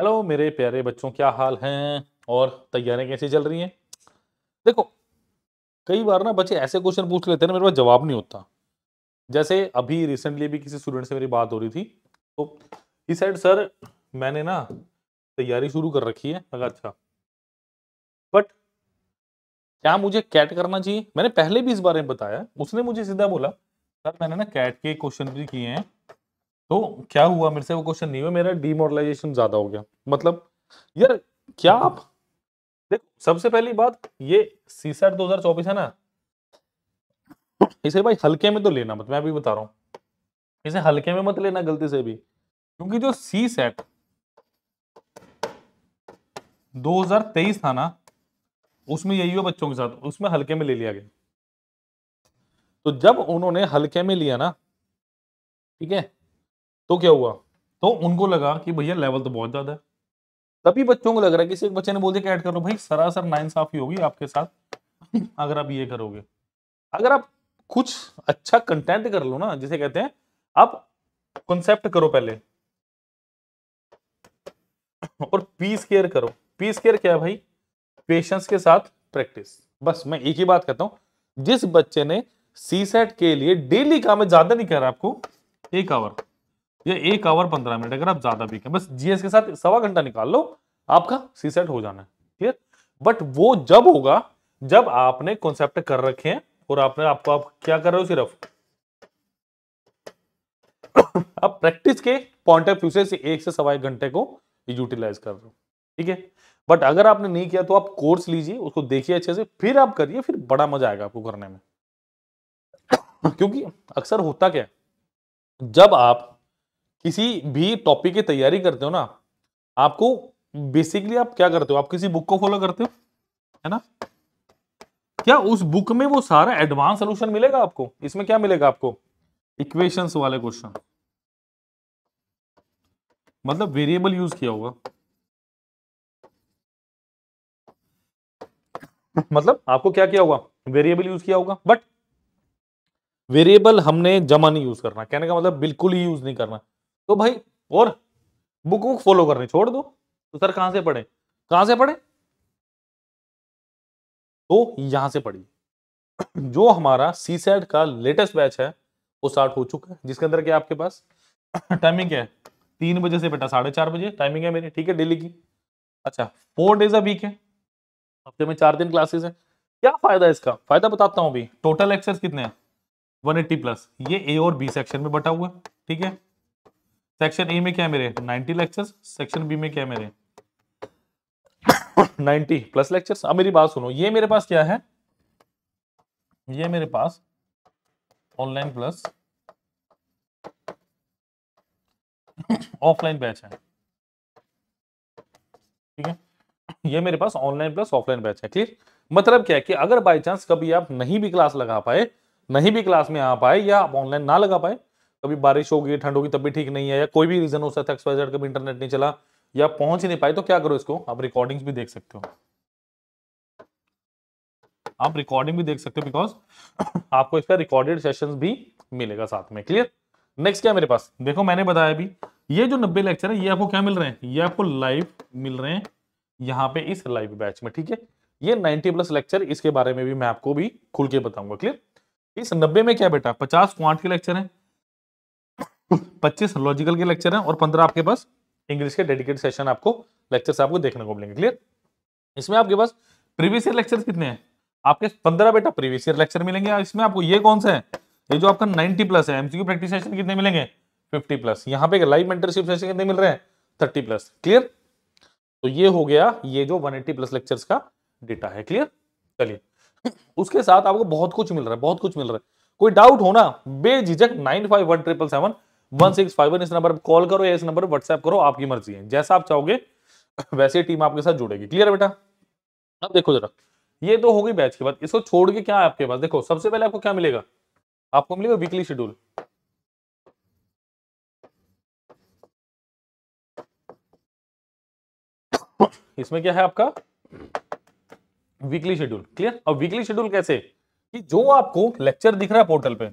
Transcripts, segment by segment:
hello मेरे प्यारे बच्चों क्या हाल हैं और तैयारियां कैसी चल रही हैं देखो कई बार ना बच्चे ऐसे क्वेश्चन पूछ लेते हैं ना मेरे पास जवाब नहीं होता जैसे अभी रिसेंटली भी किसी स्टूडेंट से मेरी बात हो रही थी तो ही साइड सर मैंने ना तैयारी शुरू कर रखी है लगा अच्छा बट क्या मुझे कैट करना चाहिए मैंने पहले भी इस बारे में बताया उसने मुझे सीधा बोला सर मैंने ना कैट के क्वेश्चन भी किए हैं तो क्या हुआ मेरे से वो क्वेश्चन नहीं हुआ मेरा डिमोरलाइजेशन ज्यादा हो गया मतलब यार क्या आप देखो सबसे पहली बात ये हजार 2024 है ना इसे भाई हल्के में तो लेना मत मैं अभी बता रहा हूं इसे हल्के में मत लेना गलती से भी क्योंकि जो सी सेट तेईस था ना उसमें यही हुआ बच्चों के साथ उसमें हल्के में ले लिया गया तो जब उन्होंने हल्के में लिया ना ठीक है तो क्या हुआ तो उनको लगा कि भैया लेवल तो बहुत ज़्यादा है तभी बच्चों को लग रहा है किसी एक बच्चे ने बोल दिया कि ऐड करो भाई सरासर नाइंसाफ़ी होगी आपके साथ अगर आप ये करोगे अगर आप कुछ अच्छा कंटेंट कर लो ना जिसे कहते हैं आप कॉन्सेप्ट करो पहले और पीस केयर करो पीस केयर क्या है भाई पेशेंस के साथ प्रैक्टिस बस मैं एक ही बात कहता हूं जिस बच्चे ने सी सेट के लिए डेली काम ज्यादा नहीं कह रहा आपको एक आवर या एक आवर पंद्रह मिनट अगर आप ज्यादा भी कहें बस जीएस के साथ सवा घंटा निकाल लो आपका सी सेट हो जाना है क्लियर बट वो जब होगा जब आपने कॉन्सेप्ट कर रखे हैं और आपने आपको आप क्या कर रहे हो सिर्फ आप प्रैक्टिस के पॉइंट ऑफ व्यू से एक से सवा एक घंटे को यूटिलाइज कर रहे हो ठीक है बट अगर आपने नहीं किया तो आप कोर्स लीजिए उसको देखिए अच्छे से फिर आप करिए फिर बड़ा मजा आएगा आपको करने में क्योंकि अक्सर होता क्या जब आप किसी भी टॉपिक की तैयारी करते हो ना आपको बेसिकली आप क्या करते हो आप किसी बुक को फॉलो करते हो है ना क्या उस बुक में वो सारा एडवांस सोल्यूशन मिलेगा आपको इसमें क्या मिलेगा आपको इक्वेशंस वाले क्वेश्चन मतलब वेरिएबल यूज किया होगा मतलब आपको क्या किया होगा वेरिएबल यूज किया होगा बट वेरिएबल हमने जमा नहीं यूज करना कहने का मतलब बिल्कुल ही यूज नहीं करना तो भाई और बुक बुक फॉलो करने छोड़ दो तो सर कहां से पढ़े कहां से पढ़े तो यहां से पढ़िए जो हमारा सी सेट का लेटेस्ट बैच है वो स्टार्ट हो चुका है जिसके अंदर क्या आपके पास टाइमिंग क्या है तीन बजे से बेटा साढ़े चार बजे टाइमिंग है मेरी ठीक है डेली की अच्छा फोर डेज अ वीक है हफ्ते में चार दिन क्लासेस है क्या फायदा है इसका फायदा बताता हूँ अभी टोटल लेक्चर्स कितने हैं 180 प्लस ये ए और बी सेक्शन में बटा हुआ ठीक है सेक्शन ए में क्या मेरे 90 लेक्चर्स सेक्शन बी में क्या मेरे 90 प्लस लेक्चर्स अब मेरी बात सुनो ये मेरे पास क्या है ये मेरे पास ऑनलाइन प्लस ऑफलाइन बैच है ठीक है ये मेरे पास ऑनलाइन प्लस ऑफलाइन बैच है क्लियर मतलब क्या है कि अगर बाई चांस कभी आप नहीं भी क्लास लगा पाए नहीं भी क्लास में आ पाए या आप ऑनलाइन ना लगा पाए कभी बारिश होगी ठंड होगी तब भी ठीक नहीं है या कोई भी रीजन हो सकता है एक्सपायर कभी इंटरनेट नहीं चला या पहुंच ही नहीं पाए तो क्या करो इसको आप रिकॉर्डिंग्स भी देख सकते हो आप रिकॉर्डिंग भी देख सकते हो बिकॉज आपको इसका रिकॉर्डेड सेशन भी मिलेगा साथ में क्लियर नेक्स्ट क्या मेरे पास देखो मैंने बताया अभी ये जो नब्बे लेक्चर है ये आपको क्या मिल रहे हैं ये आपको लाइव मिल रहे हैं यहाँ पे इस लाइव बैच में ठीक है ये 90 प्लस लेक्चर इसके बारे में भी मैं आपको भी खुल के बताऊंगा क्लियर इस 90 में क्या बेटा 50 क्वांट के लेक्चर हैं पच्चीस लॉजिकल के लेक्चर हैं और पंद्रह आपके पास इंग्लिश के डेडिकेट सेशन आपको लेक्चर आपको देखने को मिलेंगे क्लियर इसमें आपके पास प्रीवियस ईयर लेक्चर कितने हैं आपके पंद्रह बेटा प्रीवियस ईयर लेक्चर मिलेंगे इसमें आपको ये कौन सा है ये जो आपका नाइनटी प्लस है एमसीक्यू प्रैक्टिस सेशन कितने मिलेंगे फिफ्टी प्लस यहाँ पे लाइव मेंटरशिप सेशन कितने मिल रहे हैं थर्टी प्लस क्लियर तो ये हो गया ये जो 180 प्लस लेक्चर का डेटा है क्लियर चलिए उसके साथ आपको बहुत कुछ मिल रहा है बहुत कुछ मिल रहा है कोई डाउट हो ना बेझिझक nine five one triple seven one six five one इस नंबर पर कॉल करो या इस नंबर पर व्हाट्सएप करो आपकी मर्जी है जैसा आप चाहोगे वैसे ही टीम आपके साथ जुड़ेगी क्लियर बेटा अब देखो जरा ये तो होगी बैच के बाद इसको छोड़ के क्या है आपके पास देखो सबसे पहले आपको क्या मिलेगा आपको मिलेगा वीकली शेड्यूल इसमें क्या है आपका वीकली शेड्यूल क्लियर अब वीकली शेड्यूल कैसे कि जो आपको लेक्चर दिख रहा है पोर्टल पे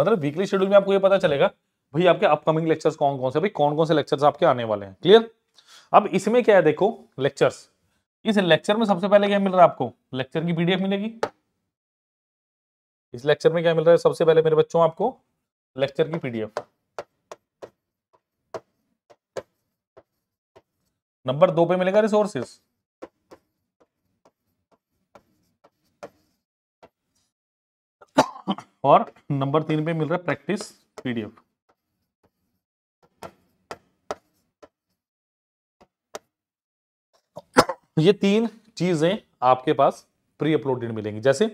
मतलब वीकली शेड्यूल में आपको ये पता चलेगा भाई आपके अपकमिंग लेक्चर्स कौन कौन से भाई कौन कौन से लेक्चर्स आपके आने वाले हैं क्लियर अब इसमें क्या है देखो लेक्चर्स इस लेक्चर में सबसे पहले क्या मिल रहा है आपको लेक्चर की पीडीएफ मिलेगी इस लेक्चर में क्या मिल रहा है सबसे पहले मेरे बच्चों आपको लेक्चर की पीडीएफ नंबर दो पे मिलेगा रिसोर्सेस और नंबर तीन पे मिल रहा है प्रैक्टिस पीडीएफ ये तीन चीजें आपके पास प्री अपलोडेड मिलेंगी जैसे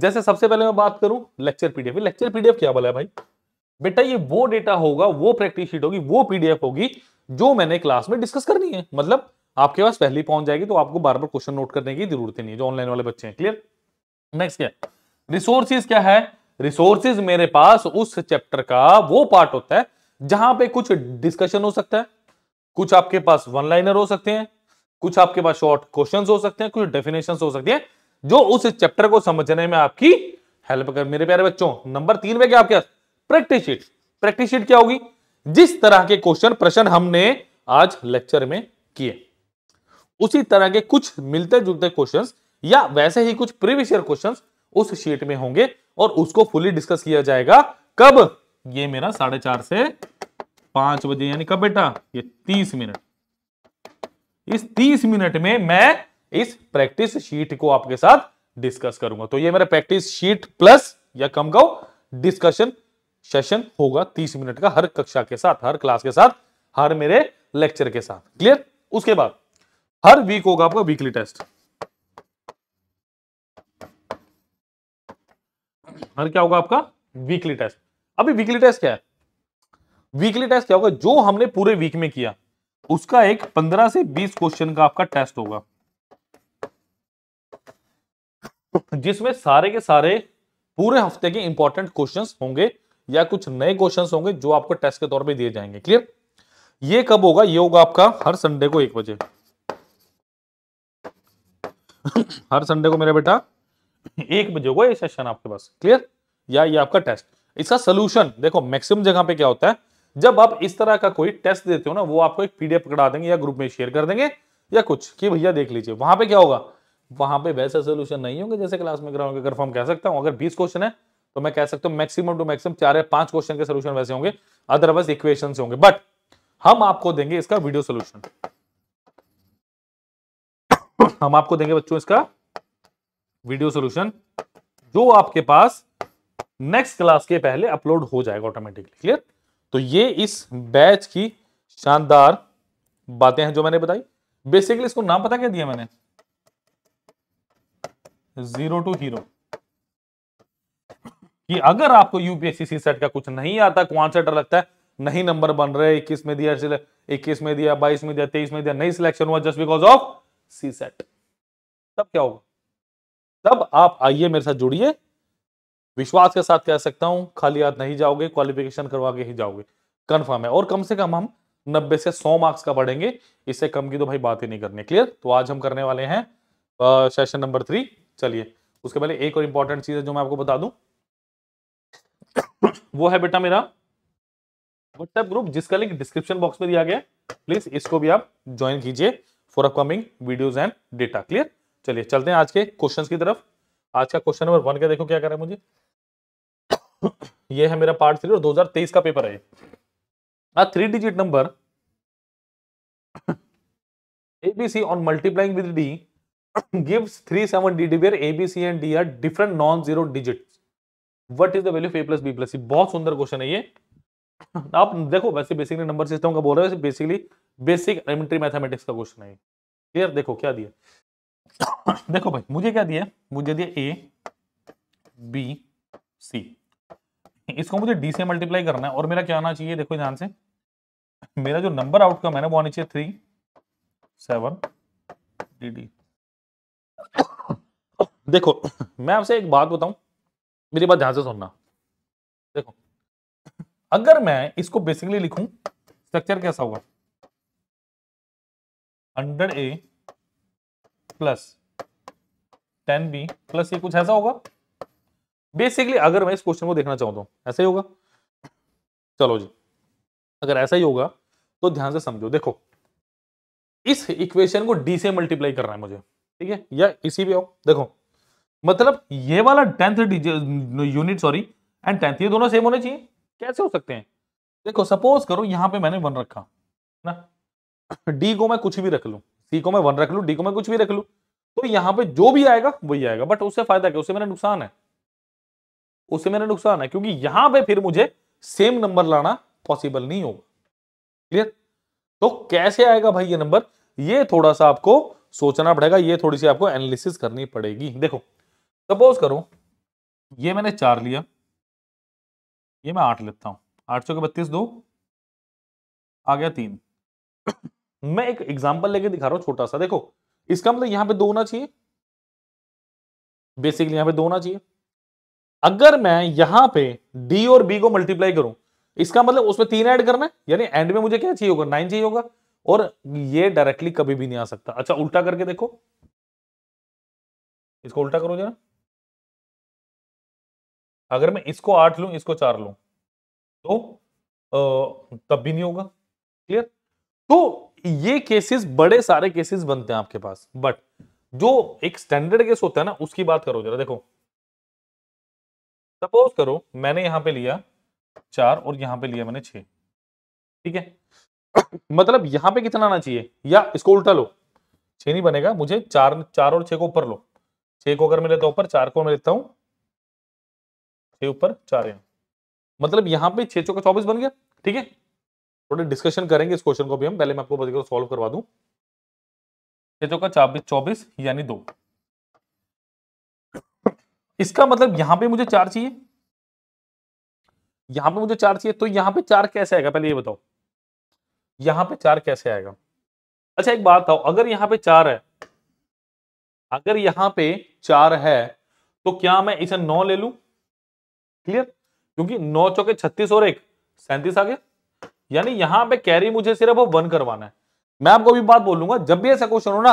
जैसे सबसे पहले मैं बात करूं लेक्चर पीडीएफ लेक्चर पीडीएफ क्या बोला है भाई बेटा ये वो डेटा होगा वो प्रैक्टिस शीट होगी वो पीडीएफ होगी जो मैंने क्लास में डिस्कस करनी है मतलब आपके पास पहली पहुंच जाएगी तो आपको बार बार क्वेश्चन नोट करने की जरूरत नहीं है जो ऑनलाइन वाले बच्चे हैं क्लियर नेक्स्ट क्या रिसोर्सिस क्या है रिसोर्सेज मेरे पास उस चैप्टर का वो पार्ट होता है जहां पे कुछ डिस्कशन हो सकता है कुछ आपके पास वन लाइनर हो सकते हैं कुछ आपके पास शॉर्ट क्वेश्चन हो सकते हैं कुछ डेफिनेशन हो सकते हैं जो उस चैप्टर को समझने में आपकी हेल्प कर मेरे प्यारे बच्चों नंबर तीन में क्या आपके प्रैक्टिस शीट प्रैक्टिस शीट क्या होगी जिस तरह के क्वेश्चन प्रश्न हमने आज लेक्चर में किए उसी तरह के कुछ मिलते जुलते क्वेश्चन या वैसे ही कुछ प्रीवियस ईयर क्वेश्चन उस शीट में होंगे और उसको फुली डिस्कस किया जाएगा कब ये मेरा साढ़े चार से पांच बजे यानी कब बेटा ये तीस मिनट इस तीस मिनट में मैं इस प्रैक्टिस शीट को आपके साथ डिस्कस करूंगा तो ये मेरा प्रैक्टिस शीट प्लस या कम कहो डिस्कशन सेशन होगा तीस मिनट का हर कक्षा के साथ हर क्लास के साथ हर मेरे लेक्चर के साथ क्लियर उसके बाद हर वीक होगा आपका वीकली टेस्ट और क्या होगा आपका वीकली टेस्ट अभी वीकली टेस्ट क्या है वीकली टेस्ट क्या होगा जो हमने पूरे वीक में किया उसका एक पंद्रह से बीस क्वेश्चन का आपका टेस्ट होगा जिसमें सारे के सारे पूरे हफ्ते के इंपॉर्टेंट क्वेश्चंस होंगे या कुछ नए क्वेश्चंस होंगे जो आपको टेस्ट के तौर पे दिए जाएंगे क्लियर ये कब होगा ये होगा आपका हर संडे को एक बजे हर संडे को मेरा बेटा एक बजे होगा ये सेशन आपके पास क्लियर या ये आपका टेस्ट इसका सोल्यूशन देखो मैक्सिमम जगह पे क्या होता है जब आप इस तरह का कोई टेस्ट देते हो ना वो आपको एक पीडीएफ पकड़ा देंगे या ग्रुप में शेयर कर देंगे या कुछ कि भैया देख लीजिए वहां पे क्या होगा वहां पे वैसा सोल्यूशन नहीं होंगे जैसे क्लास में कराओगे अगर हम कह सकता हूँ अगर बीस क्वेश्चन है तो मैं कह सकता हूँ मैक्सिमम टू मैक्सिमम चार या पांच क्वेश्चन के सोल्यूशन वैसे होंगे अदरवाइज इक्वेशन से होंगे बट हम आपको देंगे इसका वीडियो सोल्यूशन हम आपको देंगे बच्चों इसका वीडियो सोल्यूशन जो आपके पास नेक्स्ट क्लास के पहले अपलोड हो जाएगा ऑटोमेटिकली क्लियर तो ये इस बैच की शानदार बातें हैं जो मैंने बताई बेसिकली इसको नाम पता क्या दिया मैंने जीरो टू हीरो कि अगर आपको यूपीएससी सेट का कुछ नहीं आता कौन सा डर लगता है नहीं नंबर बन रहे इक्कीस में दिया इक्कीस में दिया बाईस में दिया तेईस में दिया नहीं सिलेक्शन हुआ just because of C SAT तब क्या होगा तब आप आइए मेरे साथ जुड़िए विश्वास के साथ कह सकता हूं खाली याद नहीं जाओगे क्वालिफिकेशन करवा के ही जाओगे कंफर्म है और कम से कम हम नब्बे से सौ मार्क्स का पढ़ेंगे इससे कम की तो भाई बात ही नहीं करनी क्लियर तो आज हम करने वाले हैं सेशन नंबर थ्री चलिए उसके पहले एक और इंपॉर्टेंट चीज है जो मैं आपको बता दू वो है बेटा मेरा व्हाट्सएप ग्रुप जिसका लिंक डिस्क्रिप्शन बॉक्स में दिया गया प्लीज इसको भी आप ज्वाइन कीजिए for upcoming videos and data clear चलिए चलते हैं आज के क्वेश्चन की तरफ आज का क्वेश्चन नंबर वन का देखो क्या करा है मुझे ये है मेरा पार्ट थ्री और 2023 का पेपर है आज three digit number ABC ABC on multiplying with D gives 37 D ABC ABC and D are different non zero digit what is the value A plus B plus C बहुत सुंदर question है ये आप देखो वैसे basically number system का बोल रहे हो बेसिकली बेसिक एलिमेंट्री मैथमेटिक्स का क्वेश्चन है क्लियर देखो क्या दिया देखो भाई मुझे क्या दिया मुझे दिया ए बी सी इसको मुझे डी से मल्टीप्लाई करना है और मेरा क्या आना चाहिए देखो ध्यान से मेरा जो नंबर आउटकम है ना वो आना चाहिए थ्री सेवन डी डी देखो मैं आपसे एक बात बताऊं मेरी बात ध्यान से सुनना देखो अगर मैं इसको बेसिकली लिखूं स्ट्रक्चर कैसा होगा under A plus ten B plus ये कुछ ऐसा होगा बेसिकली अगर मैं इस क्वेश्चन को देखना चाहूँ तो ऐसा ही होगा चलो जी अगर ऐसा ही होगा तो ध्यान से समझो देखो इस इक्वेशन को डी से मल्टीप्लाई करना है मुझे ठीक है या इसी पे आओ देखो मतलब ये वाला tenth unit sorry and tenth ये दोनों सेम होने चाहिए कैसे हो सकते हैं देखो सपोज करो यहां पे मैंने वन रखा ना डी को मैं कुछ भी रख लू सी को मैं वन रख लू डी को मैं कुछ भी रख लू तो यहां पे जो भी आएगा वही आएगा बट उससे फायदा क्या उससे मेरा नुकसान है उससे मेरा नुकसान है क्योंकि यहां पे फिर मुझे सेम नंबर लाना पॉसिबल नहीं होगा क्लियर तो कैसे आएगा भाई ये नंबर ये थोड़ा सा आपको सोचना पड़ेगा ये थोड़ी सी आपको एनालिसिस करनी पड़ेगी देखो सपोज करो ये मैंने चार लिया ये मैं आठ लेता हूं आठ सौ के बत्तीस दो आ गया तीन मैं एक एग्जाम्पल लेके दिखा रहा हूं छोटा सा देखो इसका मतलब यहां पे दो होना चाहिए बेसिकली यहां पे दो होना चाहिए अगर मैं यहां पे डी और बी को मल्टीप्लाई करूं इसका मतलब उसमें तीन ऐड करना है यानी एंड में मुझे क्या चाहिए होगा नाइन चाहिए होगा और ये डायरेक्टली कभी भी नहीं आ सकता अच्छा उल्टा करके देखो इसको उल्टा करो जरा अगर मैं इसको आठ लू इसको चार लू तो आ, तब भी नहीं होगा क्लियर तो ये केसेस बड़े सारे केसेस बनते हैं आपके पास बट जो एक स्टैंडर्ड केस होता है ना उसकी बात करो जरा देखो सपोज करो मैंने यहां पे लिया चार और यहां पे लिया मैंने छ ठीक है मतलब यहां पे कितना आना चाहिए या इसको उल्टा लो छह नहीं बनेगा मुझे चार चार और छ को ऊपर लो छह को अगर मैं लेता ऊपर चार को मैं लेता हूं छह ऊपर चार मतलब यहां पे छह चौका चौबीस बन गया ठीक है थोड़ा डिस्कशन करेंगे इस क्वेश्चन को भी हम पहले मैं आपको सॉल्व करवा दूं छह का चौबीस चौबीस यानी दो इसका मतलब यहां पे मुझे चार चाहिए यहां पे मुझे चार चाहिए तो यहां पे चार कैसे आएगा पहले ये बताओ यहां पे चार कैसे आएगा अच्छा एक बात बताओ अगर यहां पे चार है अगर यहां पे चार है तो क्या मैं इसे नौ ले लू क्लियर क्योंकि नौ चौके छत्तीस और एक सैंतीस आ गया यानी यहां पे कैरी मुझे सिर्फ वन करवाना है मैं आपको भी बात बोलूंगा जब भी ऐसा क्वेश्चन हो ना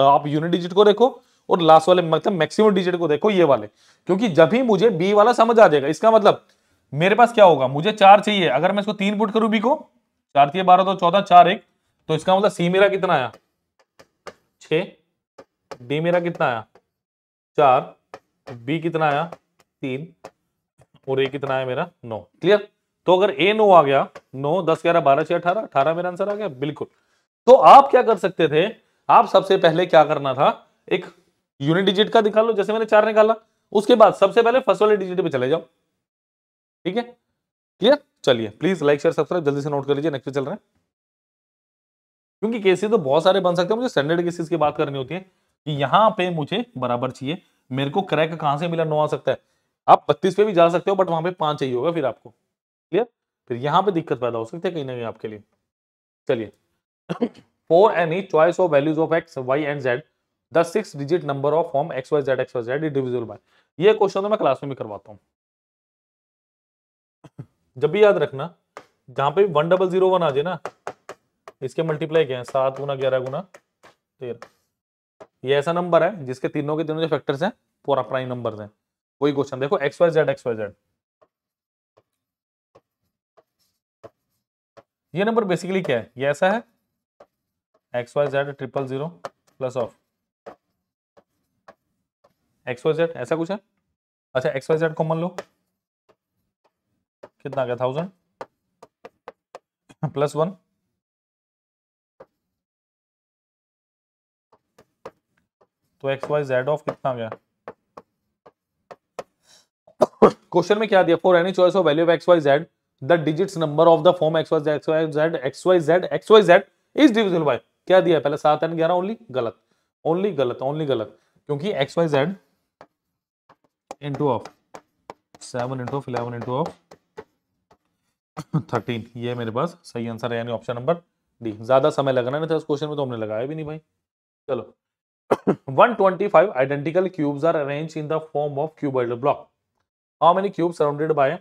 आप यूनिट डिजिट को देखो और लास्ट वाले मतलब मैक्सिमम डिजिट को देखो ये वाले क्योंकि जब ही मुझे बी वाला समझ आ जाएगा इसका मतलब मेरे पास क्या होगा मुझे चार चाहिए अगर मैं इसको तीन पुट करूं बी को चार चाहिए बारह दो चौदह चार एक तो इसका मतलब सी मेरा कितना आया छ डी मेरा कितना आया चार बी कितना आया तीन और ए कितना आया मेरा नौ क्लियर तो अगर ए नो आ गया नो दस ग्यारह बारह छह अठारह अठारह मेरा आंसर आ गया बिल्कुल तो आप क्या कर सकते थे आप सबसे पहले क्या करना था एक यूनिट डिजिट का लो जैसे मैंने चार निकाला उसके बाद सबसे पहले फर्स्ट वाले डिजिट पे चले जाओ ठीक है क्लियर चलिए प्लीज लाइक शेयर सब्सक्राइब जल्दी से नोट कर लीजिए नेक्स्ट पे चल रहे हैं क्योंकि केसेस तो बहुत सारे बन सकते हैं मुझे स्टैंडर्ड केसेस की बात करनी होती है कि यहाँ पे मुझे बराबर चाहिए मेरे को क्रैक कहां से मिला नो आ सकता है आप बत्तीस पे भी जा सकते हो बट वहां पे पांच चाहिए होगा फिर आपको क्लियर फिर यहां पे दिक्कत पैदा हो सकती है कहीं ना कहीं आपके लिए चलिए for any choice of values of X Y and Z the six digit number of form X Y Z X Y Z individual by ये क्वेश्चन तो मैं क्लास में भी करवाता हूँ जब भी याद रखना जहां पे वन डबल जीरो वन आ जाए ना इसके मल्टीप्लाई क्या है सात गुना ग्यारह गुना तेरह ये ऐसा नंबर है जिसके तीनों के तीनों जो फैक्टर्स हैं पूरा प्राइम नंबर्स हैं वही क्वेश्चन देखो X Y Z X Y Z ये नंबर बेसिकली क्या है ये ऐसा है X Y Z triple zero plus of X Y Z ऐसा कुछ है अच्छा एक्स वाई जेड कॉमन लो कितना गया थाउजेंड प्लस वन तो एक्स वाई जेड ऑफ कितना गया क्वेश्चन में क्या दिया for any choice of value of X Y Z the digits number of the form X Y Z X Y Z X Y Z X Y Z is divisible by क्या दिया पहले सात and ग्यारह only गलत only गलत only गलत क्योंकि X Y Z into of seven into of eleven into of thirteen ये मेरे पास सही आंसर है यानी ऑप्शन नंबर डी ज्यादा समय लगना नहीं था ना इस क्वेश्चन में तो हमने लगाया भी नहीं भाई चलो 125 twenty five identical arranged are the in the form of how block how many cube surrounded by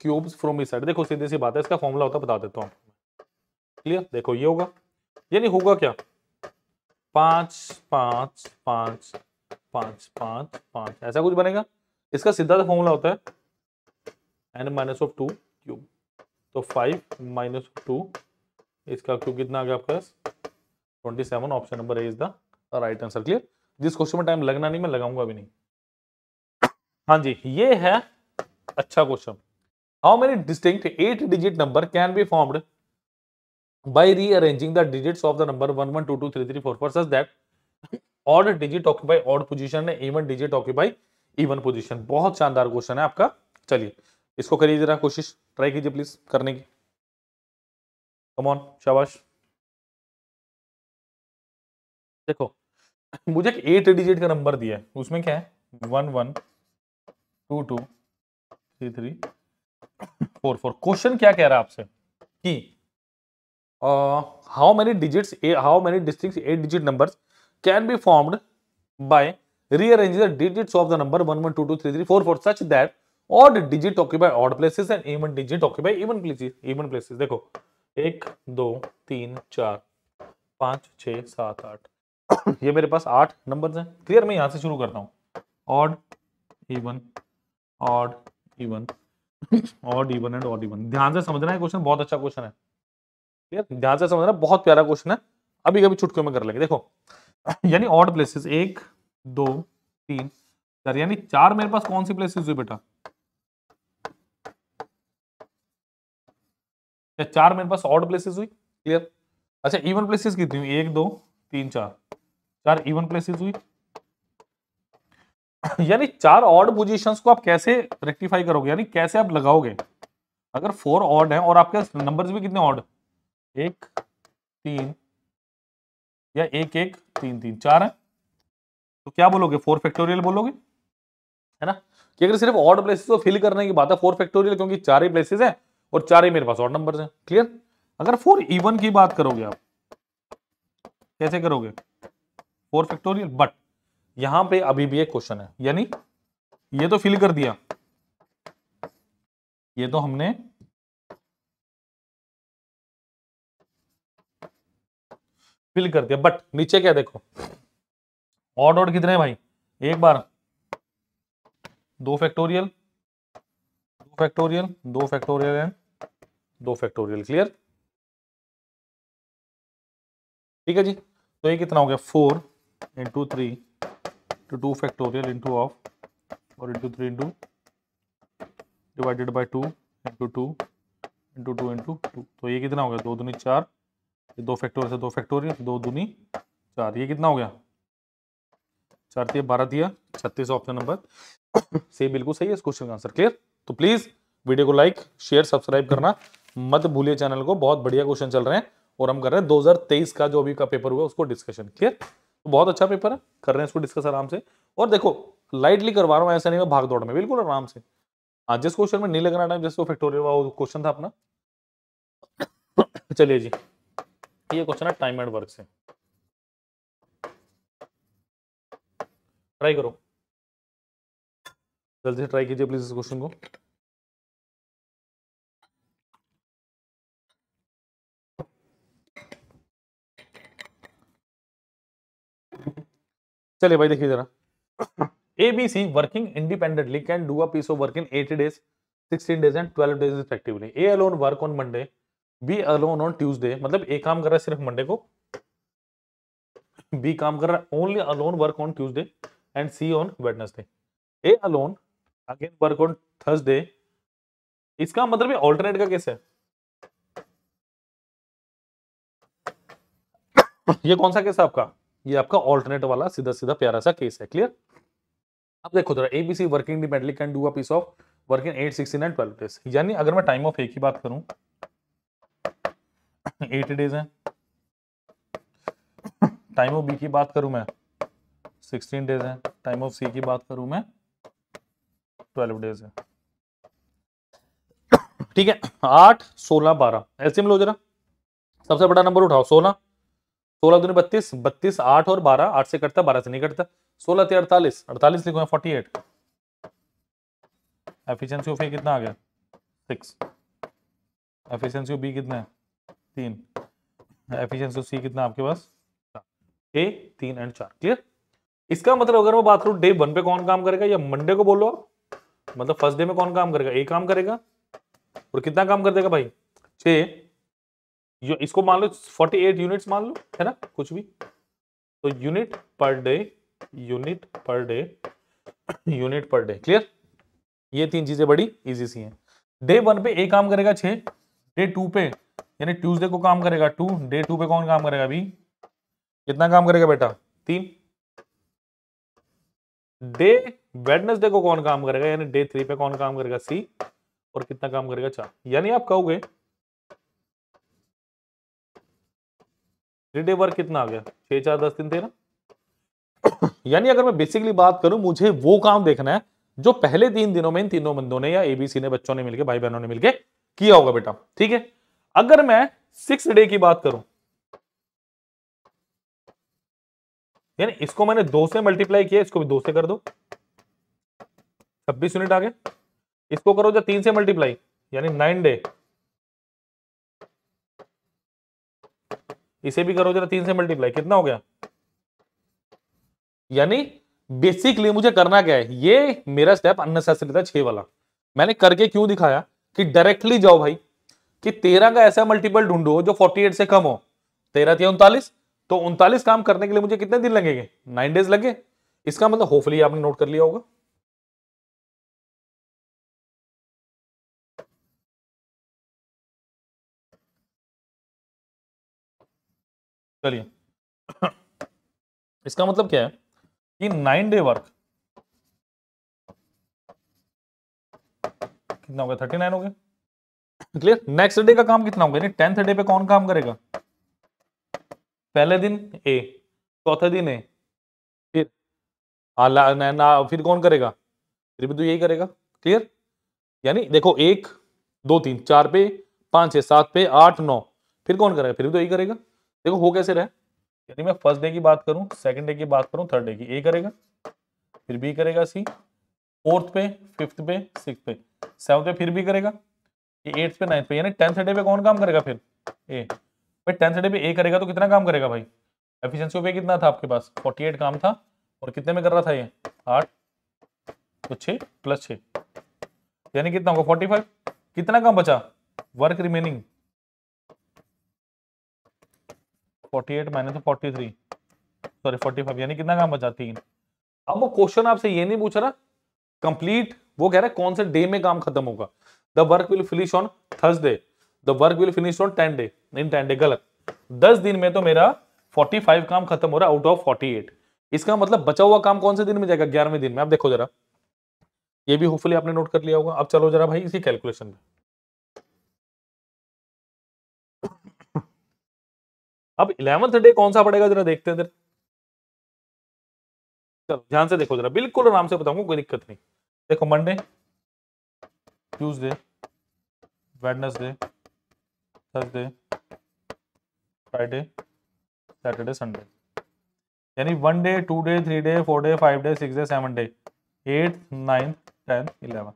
cubes from इस साइड देखो सीधी सी बात है इसका फॉर्मूला होता है बता देता हूँ क्लियर देखो ये होगा यानी होगा क्या पांच पांच पांच पांच पांच पांच ऐसा कुछ बनेगा इसका सीधा सा फॉर्मूला होता है N minus of two cube तो फाइव माइनस टू इसका क्यूब कितना आ गया आपके पास twenty seven option number A is the right answer clear जिस क्वेश्चन में टाइम लगना नहीं मैं लगाऊंगा अभी नहीं हाँ जी ये है अच्छा question How many distinct 8 digit number can be formed by rearranging the digits of the number 11223344 such that odd digit occupy odd position है even digit occupy even position बहुत शानदार क्वेश्चन है आपका चलिए इसको करिए जरा कोशिश ट्राई कीजिए प्लीज करने की कम ऑन शाबाश देखो मुझे एक एट डिजिट का नंबर दिया है उसमें क्या है one one two two three three four four question क्या कह रहा है आपसे कि how many digits how many district eight digit numbers can be formed by rearrange the the digits of number one rearrange the digits of the number 11223344 such that odd digit occupy odd places and even digit occupy even places even places देखो एक दो तीन चार पाँच छ सात आठ ये मेरे पास आठ नंबर हैं क्लियर मैं यहाँ से शुरू करता हूँ ऑड इवन ऑड इवन और डी एंड और डी ध्यान से समझना है क्वेश्चन बहुत अच्छा क्वेश्चन है क्लियर ध्यान से समझना बहुत प्यारा क्वेश्चन है अभी कभी छुटकियों में कर लेंगे देखो यानी ऑड प्लेसेस एक दो तीन चार यानी चार मेरे पास कौन सी प्लेसेस हुई बेटा चार मेरे पास ऑड प्लेसेस हुई क्लियर अच्छा इवन प्लेसेस कितनी हुई एक दो तीन चार चार इवन प्लेसेस हुई यानी चार ऑड पोजीशंस को आप कैसे रेक्टिफाई करोगे यानी कैसे आप लगाओगे अगर फोर ऑड है और आपके नंबर्स भी कितने ऑड एक तीन या एक एक तीन तीन चार है तो क्या बोलोगे फोर फैक्टोरियल बोलोगे है ना कि अगर सिर्फ ऑड प्लेसेस को फिल करने की बात है फोर फैक्टोरियल क्योंकि चार ही प्लेसेस हैं और चार ही मेरे पास ऑड नंबर्स हैं क्लियर अगर फोर इवन की बात करोगे आप कैसे करोगे फोर फैक्टोरियल बट यहां पे अभी भी एक क्वेश्चन है यानी ये तो फिल कर दिया ये तो हमने फिल कर दिया बट नीचे क्या देखो ऑड ऑड कितने भाई एक बार दो फैक्टोरियल दो फैक्टोरियल दो फैक्टोरियल एंड दो फैक्टोरियल क्लियर ठीक है जी तो ये कितना हो गया four into three to 2 factorial into of or into 3 into divided by 2 into 2 into two into two तो ये कितना हो गया दो दूनी चार ये दो फैक्टोरियल से दो फैक्टोरियल दो दूनी चार ये कितना हो गया चार दिया बारह दिया छत्तीस ऑप्शन नंबर से बिल्कुल सही है इस क्वेश्चन का आंसर क्लियर तो प्लीज़ वीडियो को लाइक शेयर सब्सक्राइब करना मत भूलिए चैनल को बहुत बढ़िया क्वेश्चन चल रहे हैं और हम कर रहे हैं 2023 का जो अभी का पेपर हुआ उसको डिस्कशन क्लियर तो बहुत अच्छा पेपर है कर रहे हैं इसको डिस्कस आराम से और देखो लाइटली करवा रहा हूँ ऐसा नहीं मैं भाग दौड़ में बिल्कुल आराम से हाँ जिस क्वेश्चन में नहीं लगना टाइम जिसको फैक्टोरियल वो क्वेश्चन था अपना चलिए जी ये क्वेश्चन है टाइम एंड वर्क से ट्राई करो जल्दी से ट्राई कीजिए प्लीज इस क्वेश्चन को चलिए भाई देखिए जरा ABC working independently can do a piece of work in 80 days 16 days and 12 days respectively A alone work on Monday B alone on Tuesday मतलब ए काम कर रहा है सिर्फ मंडे को बी काम कर रहा है only alone work on Tuesday and C on Wednesday A alone again work on Thursday इसका मतलब ये ऑल्टरनेट का केस है ये कौन सा केस है आपका ये आपका ऑल्टरनेट वाला सीधा सीधा प्यारा सा केस है क्लियर अब देखो जरा ABC working independently can do a piece of work in eight sixteen and twelve days यानी अगर मैं टाइम ऑफ ए की बात करूं एट डेज है टाइम ऑफ बी की बात करूं मैं सिक्सटीन डेज है टाइम ऑफ सी की बात करूं मैं ट्वेल्व डेज है ठीक है आठ सोलह बारह ऐसे में लो जरा सबसे बड़ा नंबर उठाओ सोलह सोलह दूनी बत्तीस बत्तीस आठ और बारह आठ से कटता बारह से नहीं कटता सोलह थे अड़तालीस अड़तालीस लिखो forty eight efficiency of A कितना आ गया सिक्स एफिशियंसी ऑफ बी कितना है तीन एफिशियंसी ऑफ सी कितना आपके पास ए तीन एंड चार क्लियर इसका मतलब अगर मैं बात करूं डे वन पे कौन काम करेगा या मंडे को बोलो आप मतलब फर्स्ट डे में कौन काम करेगा ए काम करेगा और कितना काम कर देगा भाई छह जो इसको मान लो 48 यूनिट्स मान लो है ना कुछ भी तो unit per day unit per day unit per day clear ये तीन चीजें बड़ी इजी सी हैं डे वन पे एक काम करेगा छे डे टू पे यानी ट्यूसडे को काम करेगा टू डे टू पे कौन काम करेगा अभी कितना काम करेगा बेटा तीन डे वेडनेसडे को कौन काम करेगा यानी डे थ्री पे कौन काम करेगा सी और कितना काम करेगा चार यानी आप कहोगे थ्री डे वर्क कितना आ गया छह चार दस दिन तेरह यानी अगर मैं बेसिकली बात करूं मुझे वो काम देखना है जो पहले तीन दिनों में इन तीनों बंदों ने या एबीसी ने बच्चों ने मिलकर भाई बहनों ने मिलकर किया होगा बेटा ठीक है अगर मैं सिक्स डे की बात करूं यानी इसको मैंने दो से मल्टीप्लाई किया इसको भी दो से कर दो छब्बीस यूनिट आगे इसको करो जब तीन से मल्टीप्लाई यानी नाइन डे इसे भी करो जरा तीन से मल्टीप्लाई कितना हो गया यानी बेसिकली मुझे करना क्या है ये मेरा स्टेप अननेसेसरी था छह वाला मैंने करके क्यों दिखाया कि डायरेक्टली जाओ भाई कि तेरह का ऐसा मल्टीपल ढूंढो जो फोर्टी एट से कम हो तेरह थे उनतालीस तो उनतालीस काम करने के लिए मुझे कितने दिन लगेंगे नाइन डेज लगे इसका मतलब होपफुली आपने नोट कर लिया होगा चलिए इसका मतलब क्या है कि नाइन डे वर्क कितना हो गया थर्टी नाइन हो गया क्लियर नेक्स्ट डे का काम कितना होगा यानी टेंथ डे पे कौन काम करेगा पहले दिन ए चौथे दिन ए फिर आला ना, ना फिर कौन करेगा फिर भी तो यही करेगा क्लियर यानी देखो एक दो तीन चार पे पांच छह सात पे आठ नौ फिर कौन करेगा फिर भी तो यही करेगा देखो हो कैसे रहे यदि मैं फर्स्ट डे की बात करूं सेकंड डे की बात करूं थर्ड डे की ए करेगा फिर बी करेगा सी फोर्थ पे फिफ्थ पे सिक्स पे सेवन्थ पे फिर भी करेगा एट्थ पे नाइन्थ पे यानी टेंथ डे पे कौन काम करेगा फिर ए भाई टेंथ डे पे ए करेगा तो कितना काम करेगा भाई एफिशिएंसी पे कितना था आपके पास फोर्टी काम था और कितने में कर रहा था ये आठ तो छः प्लस छः यानी कितना होगा 45 कितना काम बचा work remaining forty eight minus forty three sorry forty five यानी कितना काम बचा तीन अब वो क्वेश्चन आपसे ये नहीं पूछ रहा कंप्लीट वो कह रहा है कौन से डे में काम खत्म होगा the work will finish on Thursday the work will finish on ten day in ten day गलत दस दिन में तो मेरा फोर्टी फाइव काम खत्म हो रहा है आउट ऑफ फोर्टी एट इसका मतलब बचा हुआ काम कौन से दिन में जाएगा ग्यारहवें दिन में आप देखो जरा ये भी होपफुली आपने नोट कर लिया होगा अब चलो जरा भाई इसी कैलकुलेशन में अब इलेवंथ डे कौन सा पड़ेगा जरा देखते हैं चलो ध्यान से देखो जरा बिल्कुल आराम से बताऊंगा कोई दिक्कत नहीं देखो Monday Tuesday Wednesday Thursday Friday Saturday Sunday यानी one day two day three day four day five day six day seven day eight ninth tenth eleven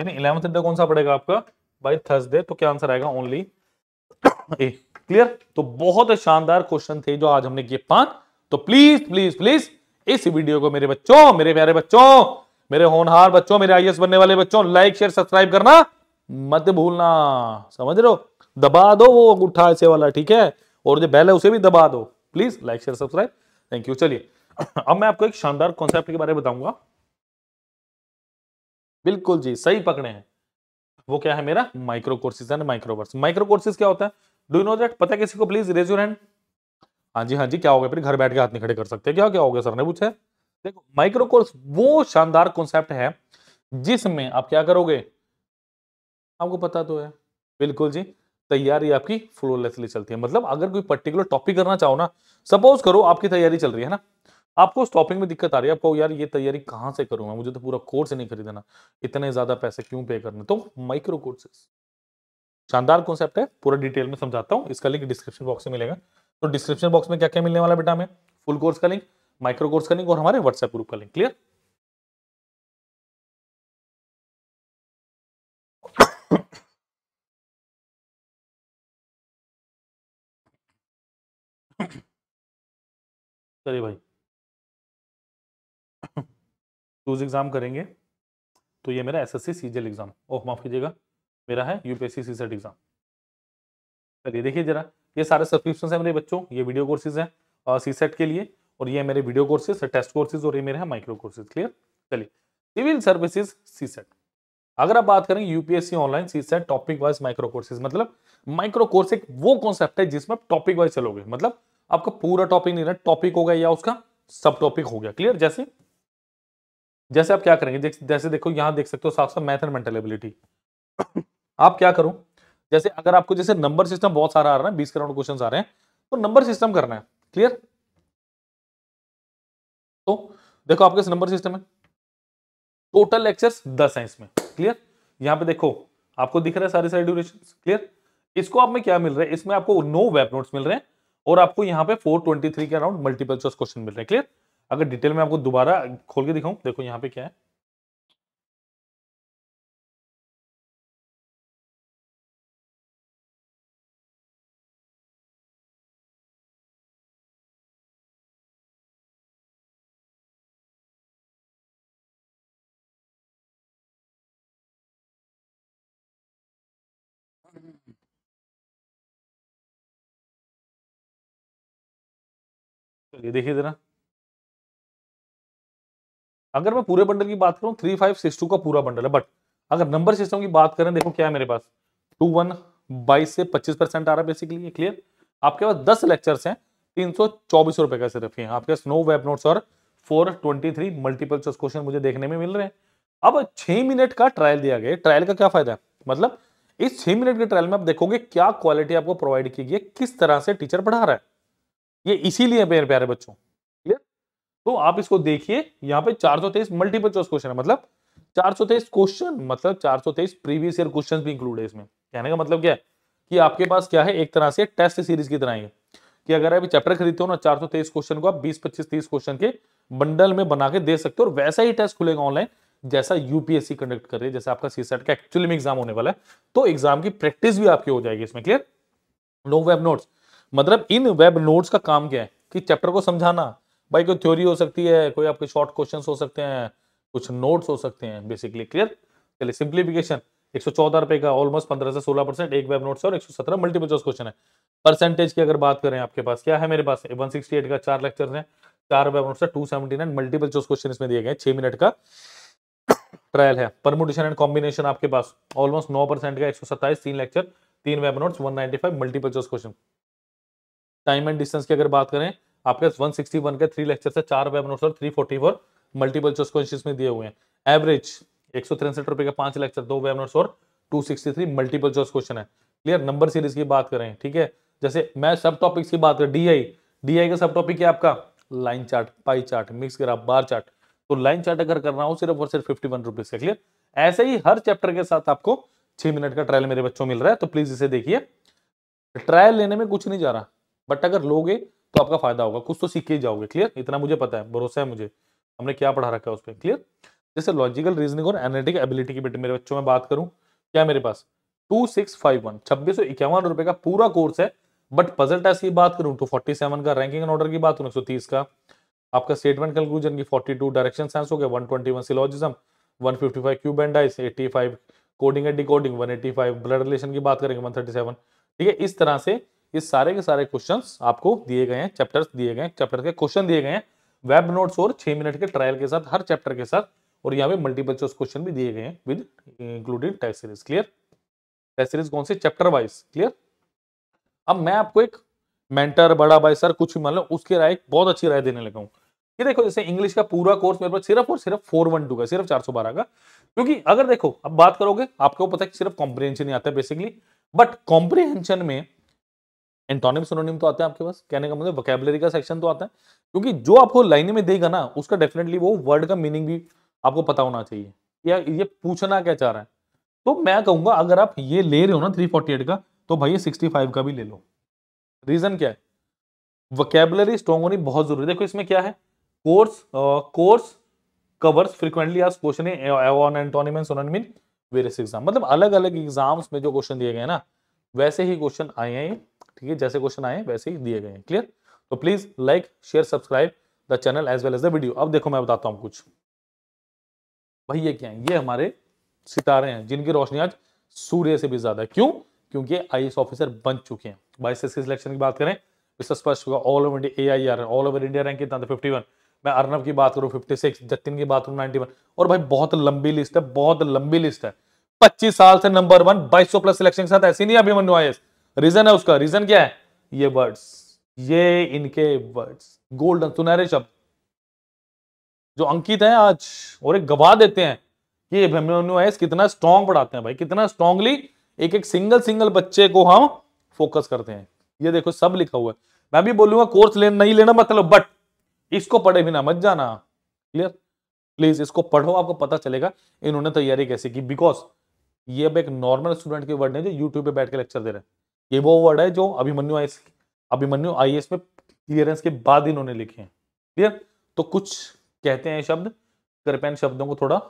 यानी इलेवंथ डे कौन सा पड़ेगा आपका बाई थर्सडे तो क्या आंसर आएगा ओनली ए clear तो बहुत शानदार क्वेश्चन थे जो आज हमने किए पांच तो प्लीज प्लीज प्लीज इस वीडियो को मेरे बच्चों मेरे प्यारे बच्चों मेरे होनहार बच्चों मेरे आईएएस बनने वाले बच्चों लाइक शेयर सब्सक्राइब करना मत भूलना समझ रहे हो दबा दो वो उठा ऐसे वाला ठीक है और जो बैल है उसे भी दबा दो please like share subscribe thank you चलिए अब मैं आपको एक शानदार कॉन्सेप्ट के बारे में बताऊंगा बिल्कुल जी सही पकड़े हैं वो क्या है मेरा micro courses microverse micro courses क्या होता है डू यू नो दैट पता है किसी को प्लीज रेज यूर हैंड हाँ जी हाँ जी क्या हो गया फिर घर बैठ के हाथ नहीं खड़े कर सकते क्या क्या हो गया सर ने पूछा देखो माइक्रो कोर्स वो शानदार कॉन्सेप्ट है जिसमें आप क्या करोगे आपको पता तो है बिल्कुल जी तैयारी आपकी फ्लोलेसली चलती है मतलब अगर कोई पर्टिकुलर टॉपिक करना चाहो ना सपोज करो आपकी तैयारी चल रही है ना आपको उस टॉपिक में दिक्कत आ रही है आपको यार ये तैयारी कहाँ से करूँ मैं मुझे तो पूरा कोर्स ही नहीं खरीदना इतने ज़्यादा पैसे क्यों पे करने तो माइक्रो कोर्सेस शानदार कॉन्सेप्ट है पूरा डिटेल में समझाता हूँ इसका लिंक डिस्क्रिप्शन बॉक्स में मिलेगा तो डिस्क्रिप्शन बॉक्स में क्या क्या मिलने वाला बेटा हमें फुल कोर्स का लिंक माइक्रो कोर्स का लिंक और हमारे व्हाट्सएप ग्रुप का लिंक क्लियर चलिए भाई एग्जाम करेंगे तो ये मेरा एसएससी सीजीएल एग्जाम ओह माफ कीजिएगा मेरा है यूपीएससी सी सेट एग्जाम चलिए देखिए जरा ये सारे सब्सक्रिप्शन है मेरे बच्चों ये वीडियो कोर्सेज हैं सेट के लिए और ये मेरे वीडियो कोर्सेज टेस्ट कोर्सेज और ये मेरे हैं माइक्रो कोर्सेज क्लियर चलिए सिविल सर्विसेज सी सेट अगर आप बात करें UPSC online CSAT topic wise micro courses मतलब माइक्रो कोर्स एक वो कॉन्सेप्ट है जिसमें आप टॉपिक वाइज चलोगे मतलब आपका पूरा टॉपिक नहीं रहा टॉपिक हो गया या उसका सब टॉपिक हो गया क्लियर जैसे जैसे आप क्या करेंगे जैसे देखो यहां देख सकते हो साफ साफ मैथ एंड मेंटल एबिलिटी आप क्या करो जैसे अगर आपको जैसे नंबर सिस्टम बहुत सारा आ रहा है बीस करोड़ क्वेश्चन आ रहे हैं तो नंबर सिस्टम करना है क्लियर तो देखो आपके नंबर सिस्टम है टोटल लेक्चर्स दस है इसमें क्लियर यहां पे देखो आपको दिख रहा है सारे सारे ड्यूरेशन क्लियर इसको आप में क्या मिल रहा है इसमें आपको नो वेब नोट्स मिल रहे हैं और आपको यहाँ पे 423 के अराउंड मल्टीपल चॉइस क्वेश्चन मिल रहे हैं क्लियर अगर डिटेल में आपको दोबारा खोल के दिखाऊं देखो यहाँ पे क्या है चलिए देखिए जरा अगर मैं पूरे बंडल की बात करूं थ्री फाइव सिक्स टू का पूरा बंडल है बट अगर नंबर सिस्टम की बात करें देखो क्या है मेरे पास टू वन बाईस से पच्चीस परसेंट आ रहा है बेसिकली ये क्लियर आपके पास दस लेक्चर्स हैं तीन सौ चौबीस रुपए का सिर्फ है आपके स्नो वेब नोट्स और four twenty three multiple choice question मुझे देखने में मिल रहे हैं अब छह मिनट का ट्रायल दिया गया ट्रायल का क्या फायदा है मतलब इस छह मिनट के ट्रायल में आप देखोगे क्या क्वालिटी आपको प्रोवाइड की गई है किस तरह से टीचर पढ़ा रहा है ये इसीलिए मेरे प्यारे बच्चों क्लियर तो आप इसको देखिए यहाँ पे चार सौ तेईस मल्टीपल चॉइस क्वेश्चन है मतलब चार सौ तेईस क्वेश्चन मतलब चार सौ तेईस प्रीवियस ईयर क्वेश्चन भी इंक्लूड है इसमें कहने का मतलब क्या है कि आपके पास क्या है एक तरह से टेस्ट सीरीज की तरह है कि अगर आप चैप्टर खरीदते हो ना चार सौ तेईस क्वेश्चन को आप बीस पच्चीस तीस क्वेश्चन के बंडल में बना के दे सकते हो और वैसा ही टेस्ट खुलेगा ऑनलाइन जैसा यूपीएससी कंडक्ट कर रही है जैसे आपका सीसेट का एक्चुअली में एग्जाम होने वाला है तो एग्जाम की प्रैक्टिस भी आपकी हो जाएगी इसमें क्लियर नो वेब नोट्स मतलब इन वेब नोट्स का काम क्या है कि चैप्टर को समझाना भाई कोई थ्योरी हो सकती है कोई आपके शॉर्ट क्वेश्चन हो सकते हैं कुछ नोट्स हो सकते हैं बेसिकली क्लियर चलिए सिंप्लीफिकेशन एक सौ चौदह रुपए का ऑलमोस्ट पंद्रह से सोलह परसेंट एक वेब नोट और एक सौ सत्रह मल्टीपल चॉइस क्वेश्चन है परसेंटेज की अगर बात करें आपके पास क्या है मेरे पास वन सिक्सटी एट का चार लेक्चर है चार वेब नोट से two seventy nine multiple choice question इसमें दिए गए छह मिनट का ट्रायल है परमुटेशन एंड कॉम्बिनेशन आपके पास ऑलमोस्ट नौ परसेंट का एक सौ सत्ताईस तीन लेक्चर तीन web notes one ninety five multiple choice question time and distance की अगर बात करें आपके वन सिक्सटी वन के थ्री लेक्चर से चार वेब नोट्स और three forty four multiple choice question में दिए हुए हैं एवरेज एक सौ तिरसठ रुपए के पांच लेक्चर दो वेब नोट्स और two sixty three multiple choice question है क्लियर नंबर सीरीज की बात करें ठीक है जैसे मैं सब टॉपिक्स की बात करें डीआई डीआई का सब टॉपिक है आपका line chart pie chart mix graph bar chart तो लाइन चार्ट अगर कर रहा हूँ सिर्फ और सिर्फ फिफ्टी वन रुपीज का क्लियर ऐसे ही हर चैप्टर के साथ आपको छह मिनट का ट्रायल मेरे बच्चों मिल रहा है तो प्लीज इसे देखिए ट्रायल लेने में कुछ नहीं जा रहा बट अगर लोगे तो आपका फायदा होगा कुछ तो सीख के जाओगे क्लियर इतना मुझे पता है भरोसा है मुझे हमने क्या पढ़ा रखा है उस पर क्लियर जैसे लॉजिकल रीजनिंग और एनालिटिक एबिलिटी की बेटी मेरे बच्चों में बात करूं क्या मेरे पास टू सिक्स फाइव वन छब्बीस सौ इक्यावन रुपए का पूरा कोर्स है बट पजल टेस्ट की बात करूं तो फोर्टी सेवन का रैंकिंग एंड ऑर्डर की बात करूं एक सौ तीस का आपका स्टेटमेंट कंक्लूजन की फोर्टी टू डायरेक्शन साइंस हो गया one twenty one syllogism one fifty five cube and dice eighty five coding and decoding one eighty five blood relation की बात करेंगे वन थर्टी सेवन ठीक है इस तरह से ये सारे के सारे क्वेश्चन आपको दिए गए हैं चैप्टर्स दिए गए चैप्टर के क्वेश्चन दिए गए हैं वेब नोट्स और छह मिनट के ट्रायल के साथ हर चैप्टर के साथ और यहाँ पे मल्टीपल चॉइस क्वेश्चन भी दिए गए हैं with included test series clear test series कौन सी चैप्टर वाइज क्लियर अब मैं आपको एक मेंटर बड़ा भाई सर कुछ भी मान लो उसके राय बहुत अच्छी राय देने लगा हूँ ये देखो जैसे इंग्लिश का पूरा कोर्स मेरे पास सिर्फ और सिर्फ फोर वन टू का सिर्फ चार सौ बारह का क्योंकि अगर देखो अब बात करोगे आपको पता है सिर्फ कॉम्प्रिहेंशन ही आता है बेसिकली बट कॉम्प्रिहेंशन में एंटोनिम सिनोनिम तो आते हैं आपके पास कहने का मतलब वोकेबलरी का सेक्शन तो आता है क्योंकि जो आपको लाइन में देगा ना उसका डेफिनेटली वो वर्ड का मीनिंग भी आपको पता होना चाहिए या ये पूछना क्या चाह रहा है तो मैं कहूंगा अगर आप ये ले रहे हो ना 348 का तो भाई ये 65 का भी ले लो रीजन क्या है वोकेबलरी स्ट्रॉन्ग होनी बहुत जरूरी देखो इसमें क्या है कोर्स कोर्स कवर्स फ्रिक्वेंटली आज question on antonym and synonym various exam मतलब अलग अलग एग्जाम्स में जो क्वेश्चन दिए गए ना वैसे ही क्वेश्चन आए हैं ठीक है जैसे क्वेश्चन आए वैसे ही दिए गए हैं क्लियर तो please like share subscribe the channel as well as the video अब देखो मैं बताता हूँ कुछ भाई ये क्या है ये हमारे सितारे हैं जिनकी रोशनी आज सूर्य से भी ज्यादा क्यों क्योंकि आई ऑफिसर बन चुके हैं बाईस के सिलेक्शन की बात करें स्पष्ट होगा all over India A I R all over India rank कितना था फिफ्टी वन मैं अर्नब की बात करूँ फिफ्टी सिक्स जतिन की बात करूँ नाइनटी वन और भाई बहुत लंबी लिस्ट है बहुत लंबी लिस्ट है पच्चीस साल से नंबर वन बाईस प्लस सिलेक्शन के साथ ऐसी नहीं अभी आई रीजन है उसका रीजन क्या है ये वर्ड्स ये इनके वर्ड्स गोल्डन सुनहरे शब्द जो अंकित है आज और एक गवा देते हैं कि एस कितना स्ट्रॉन्ग पढ़ाते हैं भाई कितना स्ट्रॉन्गली एक एक सिंगल सिंगल बच्चे को हम फोकस करते हैं ये देखो सब लिखा हुआ है मैं भी बोलूंगा कोर्स ले, नहीं लेना मतलब बट इसको पढ़े बिना मत जाना क्लियर प्लीज इसको पढ़ो आपको पता चलेगा इन्होंने तैयारी कैसे की बिकॉज ये अब एक नॉर्मल स्टूडेंट के वर्ड है जो यूट्यूब पे बैठ के लेक्चर दे रहे हैं ये वो वर्ड है जो अभिमन्यु आई अभिमन्यु आई में क्लियरेंस के बाद इन्होंने लिखे हैं क्लियर तो कुछ कहते हैं शब्द कृपया शब्दों को थोड़ा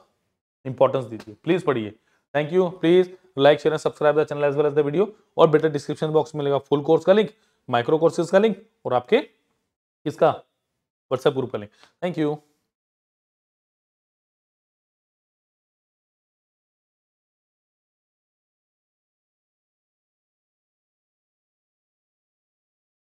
इंपॉर्टेंस दीजिए प्लीज पढ़िए thank you please like share and subscribe the channel as well as the video और बेटर डिस्क्रिप्शन बॉक्स में मिलेगा फुल कोर्स का लिंक माइक्रो कोर्सेज का लिंक और आपके इसका व्हाट्सएप ग्रुप का लिंक थैंक यू